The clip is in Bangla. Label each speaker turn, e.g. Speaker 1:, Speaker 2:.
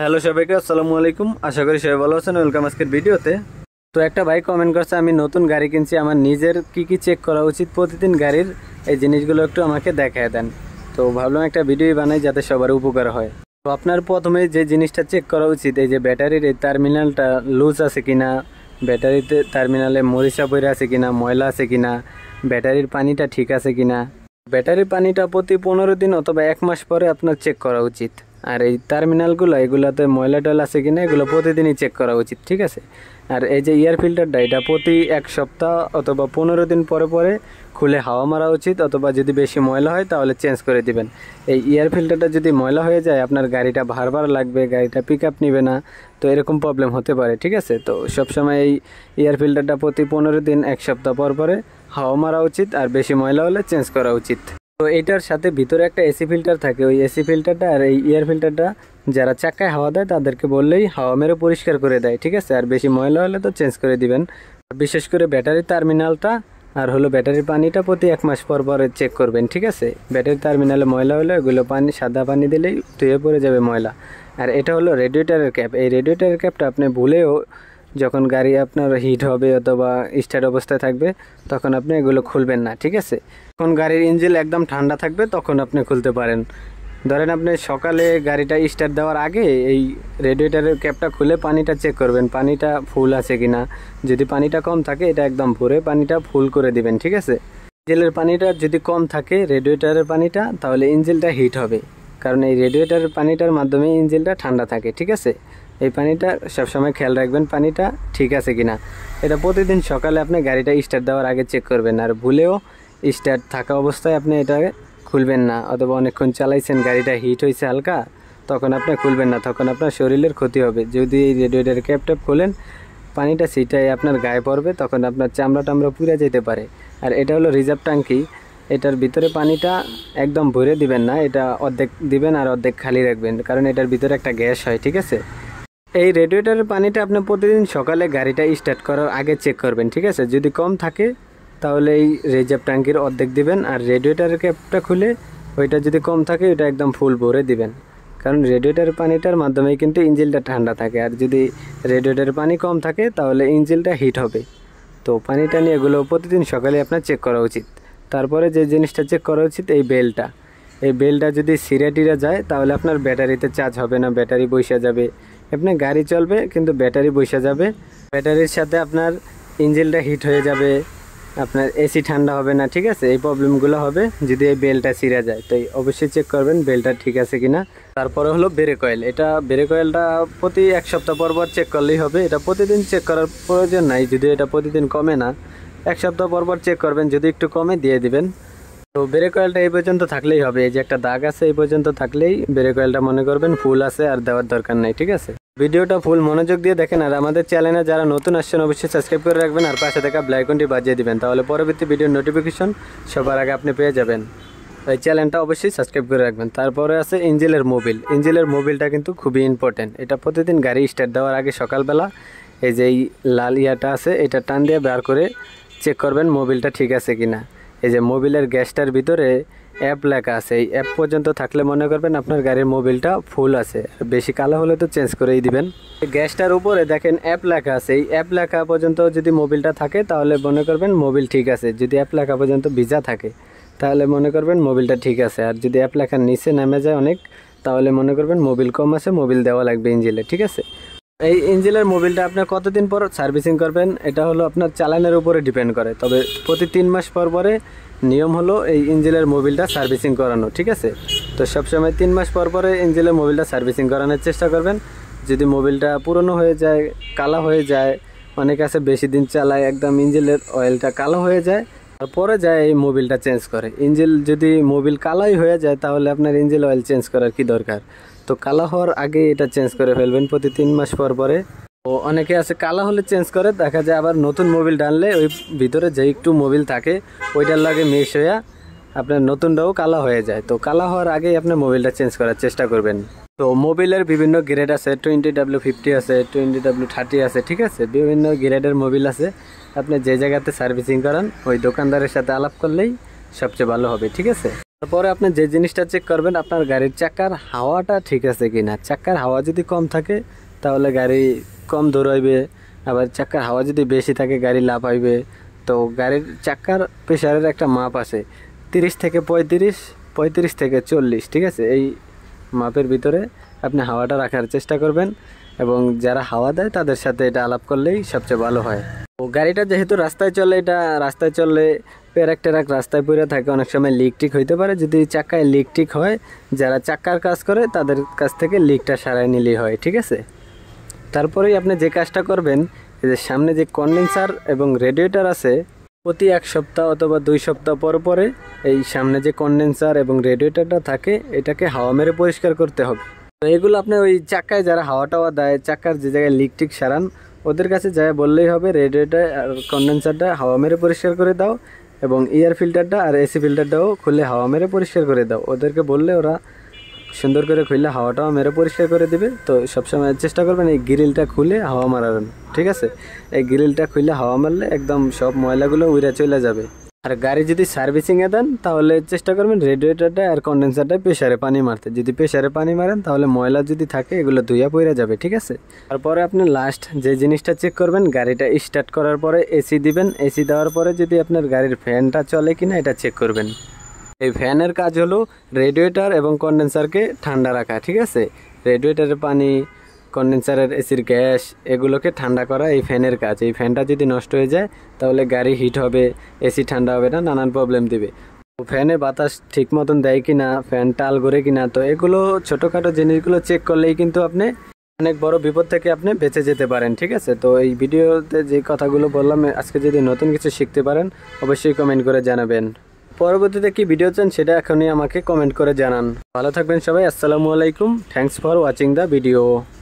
Speaker 1: হ্যালো সবাইকে আসসালামু আলাইকুম আশা করি সবাই ভালো আছেন ওয়েলকাম আজকের ভিডিওতে তো একটা ভাই কমেন্ট করছে আমি নতুন গাড়ি কিনছি আমার নিজের কি কি চেক করা উচিত প্রতিদিন গাড়ির এই জিনিসগুলো একটু আমাকে দেখায় দেন তো ভাবলাম একটা ভিডিও বানাই যাতে সবার উপকার হয় তো আপনার প্রথমে যে জিনিসটা চেক করা উচিত এই যে ব্যাটারির এই টার্মিনালটা লুজ আছে কিনা ব্যাটারিতে টার্মিনালে মরিচা বইরা আছে কিনা ময়লা আছে কিনা ব্যাটারির পানিটা ঠিক আছে কিনা ব্যাটারির পানিটা প্রতি পনেরো দিন অথবা এক মাস পরে আপনার চেক করা উচিত আর এই টার্মিনালগুলো এগুলোতে ময়লা টয়লা আছে কি না এগুলো প্রতিদিনই চেক করা উচিত ঠিক আছে আর এই যে এয়ার ফিল্টারটা এটা প্রতি এক সপ্তাহ অথবা পনেরো দিন পরে পরে খুলে হাওয়া মারা উচিত অথবা যদি বেশি ময়লা হয় তাহলে চেঞ্জ করে দিবেন এই এয়ার ফিল্টারটা যদি ময়লা হয়ে যায় আপনার গাড়িটা ভারবার লাগবে গাড়িটা পিক আপ নিবে না তো এরকম প্রবলেম হতে পারে ঠিক আছে তো সবসময় এই এয়ার ফিল্টারটা প্রতি পনেরো দিন এক সপ্তাহ পর পরে হাওয়া মারা উচিত আর বেশি ময়লা হলে চেঞ্জ করা উচিত তো এটার সাথে ভিতরে একটা এসি ফিল্টার থাকে ওই এসি ফিল্টারটা আর এই এয়ার ফিল্টারটা যারা চাকায় হাওয়া দেয় তাদেরকে বললেই হাওয়া মেরে পরিষ্কার করে দেয় ঠিক আছে আর বেশি ময়লা হলে তো চেঞ্জ করে দিবেন বিশেষ করে ব্যাটারি টার্মিনালটা আর হলো ব্যাটারির পানিটা প্রতি এক মাস পর পর চেক করবেন ঠিক আছে ব্যাটারি টার্মিনালে ময়লা হলে ওগুলো পানি সাদা পানি দিলেই ধুয়ে পড়ে যাবে ময়লা আর এটা হলো রেডিয়েটারের ক্যাপ এই রেডিয়েটারের ক্যাপটা আপনি ভুলেও যখন গাড়ি আপনার হিট হবে অথবা স্টার্ট অবস্থায় থাকবে তখন আপনি এগুলো খুলবেন না ঠিক আছে যখন গাড়ির ইঞ্জিল একদম ঠান্ডা থাকবে তখন আপনি খুলতে পারেন ধরেন আপনি সকালে গাড়িটা স্টার্ট দেওয়ার আগে এই রেডিয়েটারের ক্যাপটা খুলে পানিটা চেক করবেন পানিটা ফুল আছে কি না যদি পানিটা কম থাকে এটা একদম ভরে পানিটা ফুল করে দিবেন ঠিক আছে ইঞ্জেলের পানিটা যদি কম থাকে রেডিয়েটারের পানিটা তাহলে ইঞ্জেলটা হিট হবে কারণ এই রেডিয়েটার পানিটার মাধ্যমে ইঞ্জিনটা ঠান্ডা থাকে ঠিক আছে এই পানিটা সবসময় খেয়াল রাখবেন পানিটা ঠিক আছে কিনা এটা প্রতিদিন সকালে আপনি গাড়িটা স্টার্ট দেওয়ার আগে চেক করবেন আর ভুলেও স্টার্ট থাকা অবস্থায় আপনি এটা খুলবেন না অথবা অনেকক্ষণ চালাইছেন গাড়িটা হিট হয়েছে হালকা তখন আপনি খুলবেন না তখন আপনার শরীরের ক্ষতি হবে যদি এই রেডিয়েটার ক্যাপটা খোলেন পানিটা সেটাই আপনার গায়ে পড়বে তখন আপনার চামড়া টামড়া পুড়ে যেতে পারে আর এটা হলো রিজার্ভ ট্যাঙ্কি এটার ভিতরে পানিটা একদম ভরে দিবেন না এটা অর্ধেক দিবেন আর অর্ধেক খালি রাখবেন কারণ এটার ভিতরে একটা গ্যাস হয় ঠিক আছে এই রেডিয়েটারের পানিটা আপনি প্রতিদিন সকালে গাড়িটা স্টার্ট করার আগে চেক করবেন ঠিক আছে যদি কম থাকে তাহলে এই রেজার্ভ ট্যাঙ্কির অর্ধেক দিবেন আর রেডিয়েটারের ক্যাপটা খুলে ওইটা যদি কম থাকে ওইটা একদম ফুল ভরে দিবেন কারণ রেডিয়েটার পানিটার মাধ্যমে কিন্তু ইঞ্জিলটা ঠান্ডা থাকে আর যদি রেডিয়েটার পানি কম থাকে তাহলে ইঞ্জিলটা হিট হবে তো পানিটা নিয়ে এগুলো প্রতিদিন সকালে আপনার চেক করা উচিত তারপরে যে জিনিসটা চেক করা উচিত এই বেলটা এই বেলটা যদি সিরে যায় তাহলে আপনার ব্যাটারিতে চার্জ হবে না ব্যাটারি বৈশা যাবে আপনি গাড়ি চলবে কিন্তু ব্যাটারি বৈশা যাবে ব্যাটারির সাথে আপনার ইঞ্জিনটা হিট হয়ে যাবে আপনার এসি ঠান্ডা হবে না ঠিক আছে এই প্রবলেমগুলো হবে যদি এই বেলটা সিরা যায় তাই অবশ্যই চেক করবেন বেলটা ঠিক আছে কি না তারপরে হলো ব্রেক অয়েল এটা ব্রেক অয়েলটা প্রতি এক সপ্তাহ পর পর চেক করলেই হবে এটা প্রতিদিন চেক করার প্রয়োজন নাই যদিও এটা প্রতিদিন কমে না এক সপ্তাহ পর পর চেক করবেন যদি একটু কমে দিয়ে দিবেন তো বেড়ে কয়েলটা এই পর্যন্ত থাকলেই হবে এই যে একটা দাগ আছে এই পর্যন্ত থাকলেই বেড়ে কয়েলটা মনে করবেন ফুল আছে আর দেওয়ার দরকার নেই ঠিক আছে ভিডিওটা ফুল মনোযোগ দিয়ে দেখেন আর আমাদের চ্যানেলে যারা নতুন আসছেন অবশ্যই সাবস্ক্রাইব করে রাখবেন আর পাশে থাকা ব্ল্যাকনটি বাজিয়ে দিবেন তাহলে পরবর্তী ভিডিওর নোটিফিকেশন সবার আগে আপনি পেয়ে যাবেন এই চ্যানেলটা অবশ্যই সাবস্ক্রাইব করে রাখবেন তারপরে আছে ইঞ্জিলের মোবিল ইঞ্জিলের মোবিলটা কিন্তু খুবই ইম্পর্টেন্ট এটা প্রতিদিন গাড়ি স্টার্ট দেওয়ার আগে সকালবেলা এই যে এই লাল ইয়াটা আছে এটা টান দিয়ে বার করে চেক করবেন মোবিলটা ঠিক আছে কি না এই যে মোবিলের গ্যাসটার ভিতরে অ্যাপ লেখা আছে এই অ্যাপ পর্যন্ত থাকলে মনে করবেন আপনার গাড়ির মোবিলটা ফুল আছে বেশি কালো হলে তো চেঞ্জ করেই দিবেন গ্যাসটার উপরে দেখেন অ্যাপ লেখা আছে এই অ্যাপ লেখা পর্যন্ত যদি মোবিলটা থাকে তাহলে মনে করবেন মোবিল ঠিক আছে যদি অ্যাপ লেখা পর্যন্ত ভিজা থাকে তাহলে মনে করবেন মোবিলটা ঠিক আছে আর যদি অ্যাপ লেখার নিচে নেমে যায় অনেক তাহলে মনে করবেন মোবিল কম আছে মোবিল দেওয়া লাগবে ইঞ্জিলে ঠিক আছে এই ইঞ্জিনের মোবিলটা আপনার কতদিন পর সার্ভিসিং করবেন এটা হলো আপনার চালানের উপরে ডিপেন্ড করে তবে প্রতি তিন মাস পর পরে নিয়ম হলো এই ইঞ্জিনের মোবিলটা সার্ভিসিং করানো ঠিক আছে তো সবসময় তিন মাস পর পরে ইঞ্জিনের মোবিলটা সার্ভিসিং করানোর চেষ্টা করবেন যদি মোবিলটা পুরনো হয়ে যায় কালা হয়ে যায় অনেক আছে বেশি দিন চালায় একদম ইঞ্জিনের অয়েলটা কালো হয়ে যায় তারপরে যায় এই মোবিলটা চেঞ্জ করে ইঞ্জিল যদি মোবিল কালাই হয়ে যায় তাহলে আপনার ইঞ্জিল অয়েল চেঞ্জ করার কি দরকার তো কালা হওয়ার আগে এটা চেঞ্জ করে ফেলবেন প্রতি তিন মাস পর পরে ও অনেকে আছে কালা হলে চেঞ্জ করে দেখা যায় আবার নতুন মোবিল ডানলে ওই ভিতরে যে একটু মোবিল থাকে ওইটার লাগে মিক্স হয়ে আপনার নতুনটাও কালা হয়ে যায় তো কালা হওয়ার আগে আপনি মোবিলটা চেঞ্জ করার চেষ্টা করবেন তো মোবিলের বিভিন্ন গ্রেড আছে টোয়েন্টি ডাব্লু ফিফটি আছে টোয়েন্টি ডাব্লু থার্টি আছে ঠিক আছে বিভিন্ন গ্রেডের মোবিল আছে আপনি যে জায়গাতে সার্ভিসিং করান ওই দোকানদারের সাথে আলাপ করলেই সবচেয়ে ভালো হবে ঠিক আছে তারপরে আপনি যে জিনিসটা চেক করবেন আপনার গাড়ির চাকার হাওয়াটা ঠিক আছে কি না চাকার হাওয়া যদি কম থাকে তাহলে গাড়ি কম দৌড়াইবে আবার চাকার হাওয়া যদি বেশি থাকে গাড়ি লাভ হইবে তো গাড়ির চাকার প্রেশারের একটা মাপ আছে তিরিশ থেকে পঁয়ত্রিশ পঁয়ত্রিশ থেকে চল্লিশ ঠিক আছে এই মাপের ভিতরে আপনি হাওয়াটা রাখার চেষ্টা করবেন এবং যারা হাওয়া দেয় তাদের সাথে এটা আলাপ করলেই সবচেয়ে ভালো হয় ও গাড়িটা যেহেতু রাস্তায় চলে এটা রাস্তায় চললে প্যারাক টেরাক রাস্তায় পড়ে থাকে অনেক সময় লিক টিক হইতে পারে যদি চাকায় লিক টিক হয় যারা চাকার কাজ করে তাদের কাছ থেকে লিকটা সারাই নিলেই হয় ঠিক আছে তারপরেই আপনি যে কাজটা করবেন এই যে সামনে যে কনডেন্সার এবং রেডিয়েটার আছে প্রতি এক সপ্তাহ অথবা দুই সপ্তাহ পর পরে এই সামনে যে কনডেন্সার এবং রেডিয়েটারটা থাকে এটাকে হাওয়া মেরে পরিষ্কার করতে হবে তো এগুলো আপনি ওই চাকায় যারা হাওয়া টাওয়া দেয় চাক্কার যে জায়গায় লিক টিক সারান ওদের কাছে যা বললেই হবে রেডিওটা আর কন্ডেন্সারটা হাওয়া মেরে পরিষ্কার করে দাও এবং এয়ার ফিল্টারটা আর এসি ফিল্টারটাও খুলে হাওয়া মেরে পরিষ্কার করে দাও ওদেরকে বললে ওরা সুন্দর করে খুললে হাওয়াটাও মেরে পরিষ্কার করে দেবে তো সবসময় চেষ্টা করবেন এই গ্রিলটা খুলে হাওয়া মারাবেন ঠিক আছে এই গ্রিলটা খুললে হাওয়া মারলে একদম সব ময়লাগুলো উড়ে চলে যাবে আর গাড়ি যদি সার্ভিসিংয়ে দেন তাহলে চেষ্টা করবেন রেডিয়েটারটা আর কন্ডেন্সারটা প্রেশারে পানি মারতে যদি প্রেশারে পানি মারেন তাহলে ময়লা যদি থাকে এগুলো ধুইয়া পড়ে যাবে ঠিক আছে তারপরে আপনি লাস্ট যে জিনিসটা চেক করবেন গাড়িটা স্টার্ট করার পরে এসি দিবেন এসি দেওয়ার পরে যদি আপনার গাড়ির ফ্যানটা চলে কিনা এটা চেক করবেন এই ফ্যানের কাজ হলো রেডিয়েটার এবং কন্ডেন্সারকে ঠান্ডা রাখা ঠিক আছে রেডিয়েটারের পানি কন্ডেন্সারের এসির গ্যাস এগুলোকে ঠান্ডা করা এই ফ্যানের কাজ এই ফ্যানটা যদি নষ্ট হয়ে যায় তাহলে গাড়ি হিট হবে এসি ঠান্ডা হবে না নানান প্রবলেম দেবে ফ্যানে বাতাস ঠিক মতন দেয় কি না ফ্যান টাল করে কি না তো এগুলো ছোটোখাটো জিনিসগুলো চেক করলেই কিন্তু আপনি অনেক বড় বিপদ থেকে আপনি বেঁচে যেতে পারেন ঠিক আছে তো এই ভিডিওতে যে কথাগুলো বললাম আজকে যদি নতুন কিছু শিখতে পারেন অবশ্যই কমেন্ট করে জানাবেন পরবর্তীতে কি ভিডিও চান সেটা এখনই আমাকে কমেন্ট করে জানান ভালো থাকবেন সবাই আসসালামু আলাইকুম thanks for watching the video